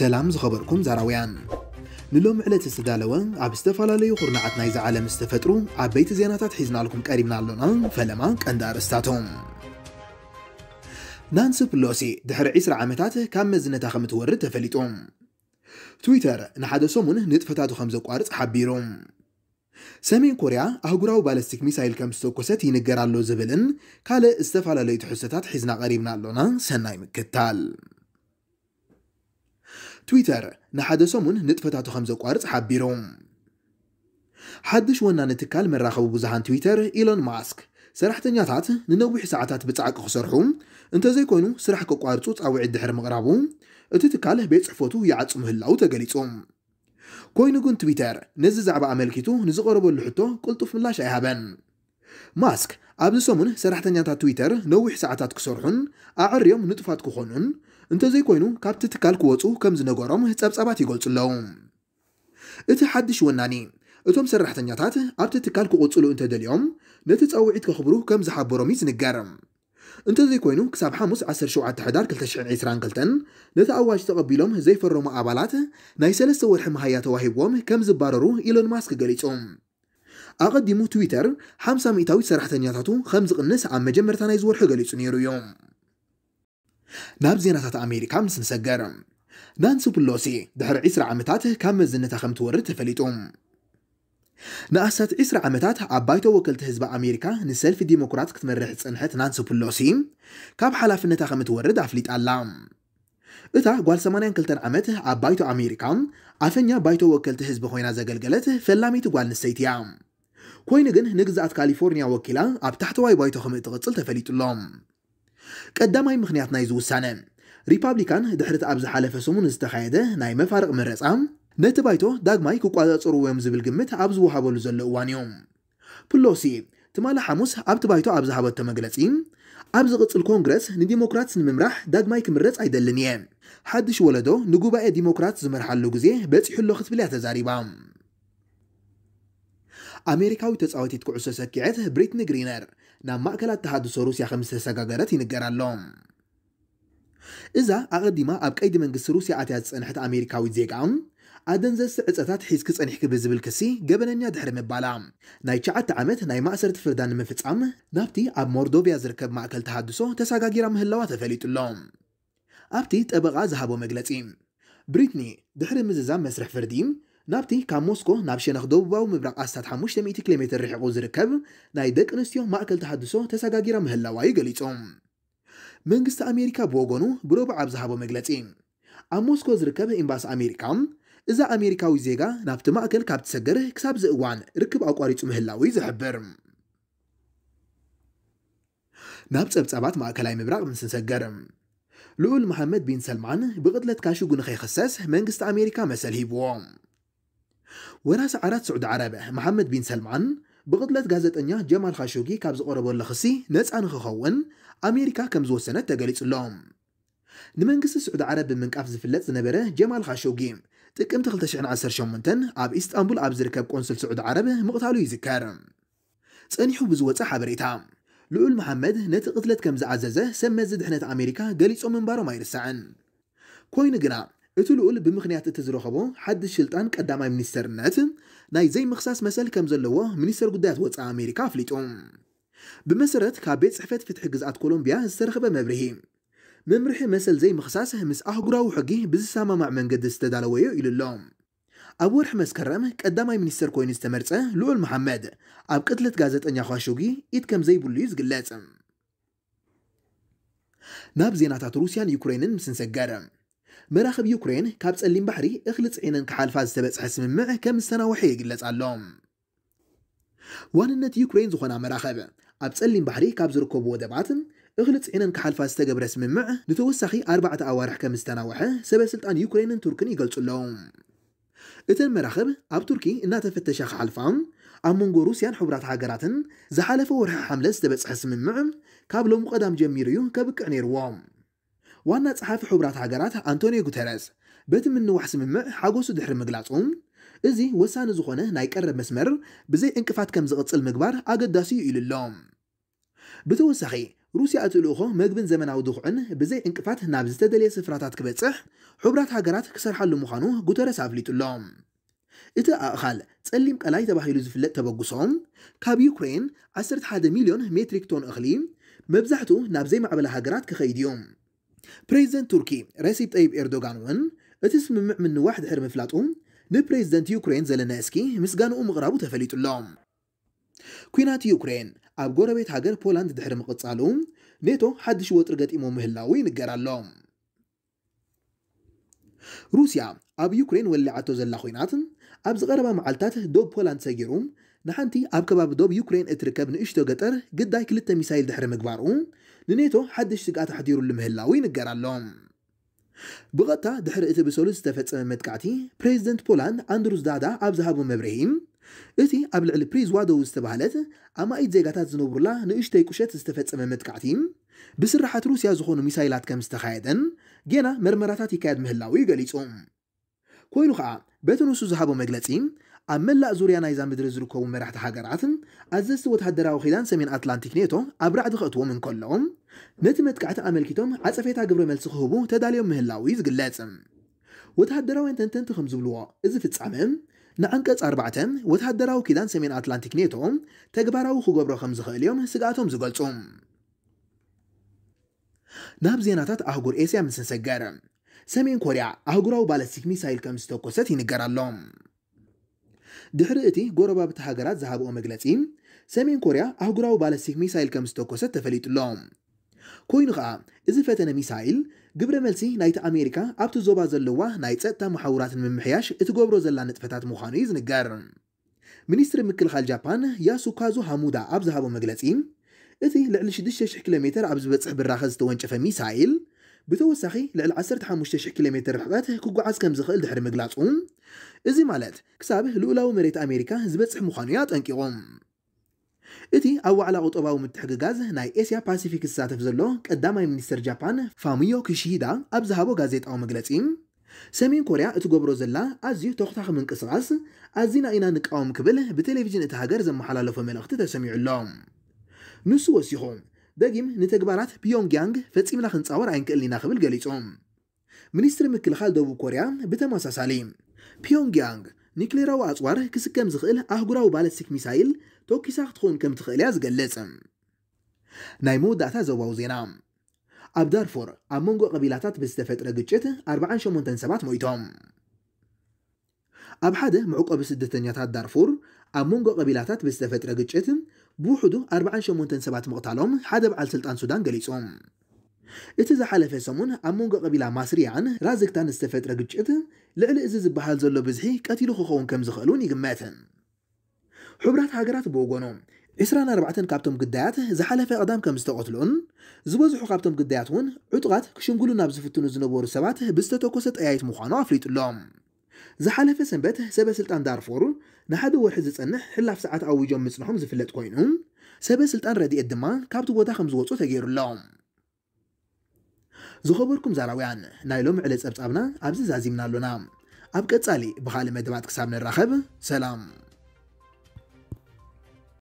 ሰላም ዝኸበርኩም ዛራውያን ንሎም ዕለት ዝተዳለወ ኣብ ዝተፈላለዩ ኩርናዓት ናይ ዝዓለም ዝተፈጥሩ ዓበይቲ ዜናታት ሒዝናልኩም ቀሪብና ኣሎና ፈለማ ቀንዲ ኣርእስታቶም ናንሲ ፕሎሲ ድሕሪ 20 ዓመታት ካብ መዝነታ ከም እትወርድ ተፈሊጡ ትዊተር ንሓደ ሰሙን ንጥፈታቱ ከም ዘቋርፅ ሓቢሩ ሰሜን ኮርያ ኣህጉራዊ ባለስቲክ ሚሳይል ከም ዝተኮሰት ይንገር ኣሎ ዝብልን ካልእ ዝተፈላለዩ ትሕዝቶታት ሒዝና ቀሪብና ኣሎና ሰናይ ምክታል تويتر نحد سمون نطفتاتو خمزة قارص حبيروم حدش ونا نتكال من راخب بزهان تويتر إيلون ماسك ሰራሕተኛታት ንነዊሕ ሰዓታት ብፃዕቂ ክሰርሑ እንተዘይኮይኑ ስራሕ ከቋርፁ ፃውዒት ድሕሪ ምቕራቡ እቲ ትካል ቤት ፅሕፈቱ ይዓፅ ምህላው ተገሊጹ ኮይኑ ግን ትዊተር ነዚ ዛዕባ ኣመልኪቱ ንዝቐረበሉ ሕቶ ቅልጡፍ ምላሽ ኣይሃበን ማስክ ኣብዚ ሰሙን ሰራሕተኛታት ትዊተር ነዊሕ ሰዓታት ክሰርሑን ኣዕርዮም ንጥፋት ክኾኑን እንተዘይኮይኑ ካብቲ ትካል ክወፁ ከም ዝነገሮም ጸብጻባት ይገልጹ ኣለዉ እቲ ሓድሽ ወናኒ እቶም ሰራሕተኛታት ኣብቲ ትካል ክቕፅሉ እንተ ደልዮም ነቲ ፀውዒት ከኽብሩ ከም ዝሓበሮም እዩ ዝንገር እንተዘይኮይኑ ክሳብ ሓሙስ 17 ሕዳር 222 ነቲ ኣዋጅ ተቐቢሎም ዘይፈረሙ ኣባላት ናይ ሰለስተ ወርሒ መሃያ ተዋሂብዎም ከም ዝባረሩ ኢሎን ማስክ ገሊጹ ኣቐዲሙ ትዊተር 50 ሚእታዊት ሰራሕተኛታቱ ከም ዝቕንስ ኣብ መጀመርታ ናይ ዝወርሑ ገሊጹ ነይሩ እዩ ناب نعم زيناتات أمريكا مسنسجر نانسو نعم بلوسي دحر عسر عمتاته كان مزنة خمت ورد تفليتهم نأسات نعم عسر عمتاته عبايتو وكل تهزب أمريكا نسلف ديمقراط كتمرح تسنحت نانسو بلوسي كاب حلاف النتا خمت ورد عفليت ألام إتا قوال سمانيان كلتن عمته عبايتو أمريكا أفنيا بايتو وكل تهزب خوينا زغل غلته فلاميت قوال نسيتيام كوين جن نقزات كاليفورنيا وكلا أبتحتو واي بايتو خمت تغطل تفليت اللوم قدامي مخنيات نايزو سانا ريبابليكان دحرت ابز حلف سمون استخايده ناي مفارق من رصام نتبايتو داغماي كوقاصرو ويم زبل جمت ابز وحابول زلو وانيوم بلوسي تمال حموس ابتبايتو ابز حابو تمغلصي ابز قصل كونغرس ني ديموكراتس نممرح داغماي كمرص ايدلني حدش ولدو نغوبا اي ديموكراتس مرحلو غزي بصيحلو ختبلي اتزاريبام أمريكا ويتزعوتي تكعسسك كعته بريتني غرينر نام مأكلة تحدث روسيا خمسة سجاجرات ينقر اللوم إذا أقدم أبكيد من قصر روسيا أتيات سنحة أمريكا ويزيقان أدن زيس إتساتات حيث كس أنحك بزبل كسي قبل أن يدحر مبالام نايكا عتعمت ناي مأسر تفردان من فتسام نابتي أب موردوبيا زركب مأكل تحدثو تساقاقيرا مهلوة تفليت اللوم أبتي تبغى ذهب مقلتين بريتني دحر مززام مسرح فرديم ናብቲ ካብ ሞስኮ ናብ ሸነኽ ደቡባዊ ምብራቕ ኣስታት 500 ኪሎ ሜትር ርሒቑ ዝርከብ ናይ ደቂ ኣንስትዮ ማእከል ተሃድሶ ተሰጋጊራ ምህላዋ ገሊፆም መንግስቲ ኣሜሪካ ብወገኑ ብረቡዕ ኣብ ዝሃቦ መግለፂ ኣብ ሞስኮ ዝርከብ ኤምባሲ ኣሜሪካ እዛ ኣሜሪካዊ ዜጋ ናብቲ ማእከል ካብ ትሰገር ክሳብ ዝእዋን ርክብ ኣቋሪፁ ምህላዊ ዝሕብር ናብ ፀብፀባት ማእከላይ ምብራቅ ምስ ንሰገር ልዑል መሐመድ ቢን ሰልማን ብቕትለት ካሽጉ ንኸይክሰስ መንግስቲ ኣሜሪካ መሰል ሂብዎ ወራሲ ዓራት ስዑድ ዓረበ መሓመድ ቢን ሰልማን ብቕድለት ጋዜጠኛ ጀማል ካሾጊ ካብ ዝቐረበሉ ክሲ ነፃ ንክኸውን ኣሜሪካ ከም ዝወሰነት ተገሊጹሎ ንመንግስቲ ስዑድ ዓረብ ብምንቃፍ ዝፍለጥ ዝነበረ ጀማል ካሾጊ ጥቅምቲ 2018 ኣብ ኢስጣንቡል ኣብ ዝርከብ ቆንስል ስዑድ ዓረብ ምቕታሉ ይዝከር ጸኒሑ ብዝወፀ ሓበሬታ ልዑል መሐመድ ነቲ ቅትለት ከም ዝዓዘዘ ሰብ መዚ ድሕነት ኣሜሪካ ገሊፆም ምንባሮም ኣይርስዕን ኮይኑ ግና إتو لقول بمخنيات تزرخبو حد الشلطان قداما منيستر نات ناي زي مخصاص مسال كمزلوو منيستر قدات وطا أمريكا فليتون بمسرت كابيت صحفت فتح قزات كولومبيا استرخب مبرهي ممرحي مسال زي مخصاص همس أحقرا وحقي بزسامة مع من قد استدالويو إلو اللوم أبو رحمة سكرم قداما منيستر كوين استمرت لقول محمد أب قتلة قازت أن يخاشوغي إيد زي بوليوز قلات ناب زينات روسيا ليوكرينين مسنسجارم መራኸብ ዩክሬን ካብ ጸሊም ባሕሪ እኽሊ ጽዒነን ክሓልፋ ዝተበጽሐ ስምምዕ ከም ዝተናውሐ ይግለጽ ኣሎም ዋንነት ዩክሬን ዝኾና መራኸብ ኣብ ጸሊም ባሕሪ ካብ ዝርከቡ ወደባትን እኽሊ ጽዒነን ክሓልፋ ዝተገብረ ስምምዕ ንተወሳኺ ኣርባዕተ ኣዋርሕ ከም ዝተናውሐ ሰበስልጣን ዩክሬንን ቱርክን ይገልጹ ኣለዉ እተን መራኸብ ኣብ ቱርኪ እናተፈተሻ ክሓልፋ ኣብ መንጎ ሩስያን ሕቡራት ሃገራትን ዝሓለፈ ወርሒ ሓምለ ዝተበጽሐ ስምምዕ ካብ ሎሚ ቀዳም ጀሚሩ እዩ ከብቅዕ ነይርዎም وانا صحافي حبرات هاجرات انطونيو غوتيريز بيت من نوحس ممع حاغوسو دحر مغلاصوم ازي وسان زخونه نايقر مسمر بزي انقفات كم زقصل مغبار اغداسي يللوم بتوسخي روسيا اتلوخو مغبن زمناو دخن بزي انقفات نابز تدلي سفراتات كبصح حبرات هاجرات كسر حلو مخانو غوتيريز افليتلوم إتا أخال تسليم قلاي تباهيلو زفلت تبقصون كاب يوكرين عسرت حادة مليون متريك تون أخليم مبزحتو نابزي معبل هاقرات كخيديوم بريزيدنت توركي ريسيب طيب إردوغان ون اتسممع من واحد حرم فلاطون نبريزيدنت يوكرين زلنسكي مسقانو مغربو تفليت اللهم ኩናት ዩክሬን ኣብ ጎረቤት ሃገር ፖላንድ ድሕሪ ምቕጻሉ ኔቶ ሓድሽ ወጥሪ ገጢሞ ምህላው ይንገር ኣሎ ሩስያ ኣብ ዩክሬን ወሊዓቶ ዘላ ኩናት ኣብዚ ቀረባ መዓልትታት ዶብ ፖላንድ ንሓንቲ ኣብ ከባቢ ዶብ ዩክሬን እትርከብ ንእሽቶ ገጠር ግዳይ ክልተ ሚሳይል ድሕሪ ምግባርኡ ንኔቶ ሓድሽ ስግኣት ኣሕዲሩ ልምህላው ይንገር ኣሎ ብቐጥታ ድሕሪ እቲ ብሰሉድ ዝተፈፀመ መጥቃዕቲ ፕሬዚደንት ፖላንድ ኣንድሩስ ዳዳ ኣብ ዝሃቦ መብርሂ እቲ ኣብ ልዕሊ ፕሪዝዋዶው ዝተባህለት ኣማኢት ዜጋታት ዝነብሩላ ንእሽተይ ቁሸት ዝተፈፀመ መጥቃዕቲ ብስራሓት ሩስያ ዝኾኑ ሚሳይላት ከም ዝተኻየደን ጌና መርመራታት ይካየድ ምህላዊ ገሊጹ ኮይኑ ከዓ በቲ ንሱ ዝሃቦ መግለፂ ኣብ መላእ ዙርያ ናይዛ ምድሪ ዝርከቡ መራሕቲ ሃገራትን ኣዘዝቲ ወተሃደራዊ ኺዳን ሰሜን ኣትላንቲክ ኔቶ ኣብ ራዕዲ ክእትዎም እንከለዎም ነቲ መጥቃዕቲ ኣመልኪቶም ዓፀፌታ ግብረ መልሲ ክህቡ ተዳልዮም ምህላው እዩ ዝግለጽ ወተሃደራውያን ተንተንቲ ከም ዝብልዎ እዚ ፍጻመ ንዓንቀጽ 4 ወተሃደራዊ ኪዳን ሰሜን ኣትላንቲክ ኔቶ ተግባራዊ ክገብሮ ከም ዝኽእል እዮም ስጋኣቶም ዝገልጹ ናብ ዜናታት ኣህጉር ኤስያ ምስንሰገር ሰሜን ኮርያ ኣህጉራዊ ባለስቲክ ሚሳይል ከም ዝተኮሰት ይንገር ኣሎ دهرئتي غوربا بتحاقرات زهابو مغلاتي سامين كوريا اهغراو بالاسيك ميسايل كمستوكوسة تفليت اللوم كوين غا ازي فتنة ميسايل قبر ملسي نايت امريكا ابتو زوبا زلوا نايت ستا محاورات من محياش اتقوبرو زلان نتفتات مخانيز نقار منيستر مكل خال جابان ياسو كازو حمودا ابزهابو مغلاتي اتي لعلش دشش كيلومتر ابزبت صحب الراخز توانشفة ميسايل بتوسخي لعل عصر تحمشتش كيلومتر رحبات كوكو عز كم زخيل دحر مقلاصون إزي مالات كسابه لولاو مريت أمريكا هزبت مخانيات أنكيغون إتي أو على غطوبة ومتحق غاز ناي إسيا باسيفيك الساتف زلو قدام أي منستر جابان فاميو كشيدا أبزهابو غازيت أو مقلاصين سمين كوريا اتقبرو زلا أزيو تختخ من كسراس أزينا إنا نكاوم كبل بتلفزيون إتهاجر زم حلالو فمن أختي تسمي علوم نسو ዳጊም ንተግባራት ፒዮንግያንግ ፈጺምና ክንፃወር ኣይንክእልን ኢና ክብል ገሊጹ ሚኒስትሪ ምክልኻል ደቡብ ኮርያ ብተመሳሳሊ ፒዮንግያንግ ኒክሌራዊ ኣፅዋር ክስከም ዝኽእል ኣህጉራዊ ባለስቲክ ሚሳይል ቶኪሳ ክትኸውን ከም ትኽእል እያ ዝገልጽ ናይ መወዳእታ ዞባዊ ዜና ኣብ ዳርፎር ኣብ መንጎ ቀቢላታት ብዝተፈጥረ ግጭት 48 ሰባት ሞይቶም أب حدا معقب سدتنيات دارفور أب منغو قبيلاتات بستفت رقجت بوحدو أربعان شمونتن سبات مقتالهم حدا بعال سلطان سودان قليسهم إتزا حلفة سمون أب منغو قبيلة ماسريان رازكتان استفت رقجت لعل إزيز بحال زلو بزحي كاتيلو خوخون كمزخلون يقماتن حبرات حقرات بوغونو إسران أربعتن كابتم قدايات زحلفة قدام كمستقتلون زبوزحو كابتم قدايات هون عطغات كشمقلو نابز فتنو زنبور السبات بستوكوست أيايت مخانو أفليت ዝሓለፈ ሰንበት ሰበ ስልጣን ዳርፎር ንሓደ ወርሒ ዝፀንሕ ሕላፍ ሰዓት ኣውጆም ምፅንሖም ዝፍለጥ ኮይኑ ሰበ ስልጣን ረድኤት ድማ ካብቲ ቦታ ከም ዝወፁ ተገይሩሎም ዝኸበርኩም ዛራውያን ናይ ሎም ዕለ ፀብጻብና ኣብዚ ዛዚምና ኣሎና ኣብ ቀጻሊ ብኻልእ መደባት ክሳብ ንራኸብ ሰላም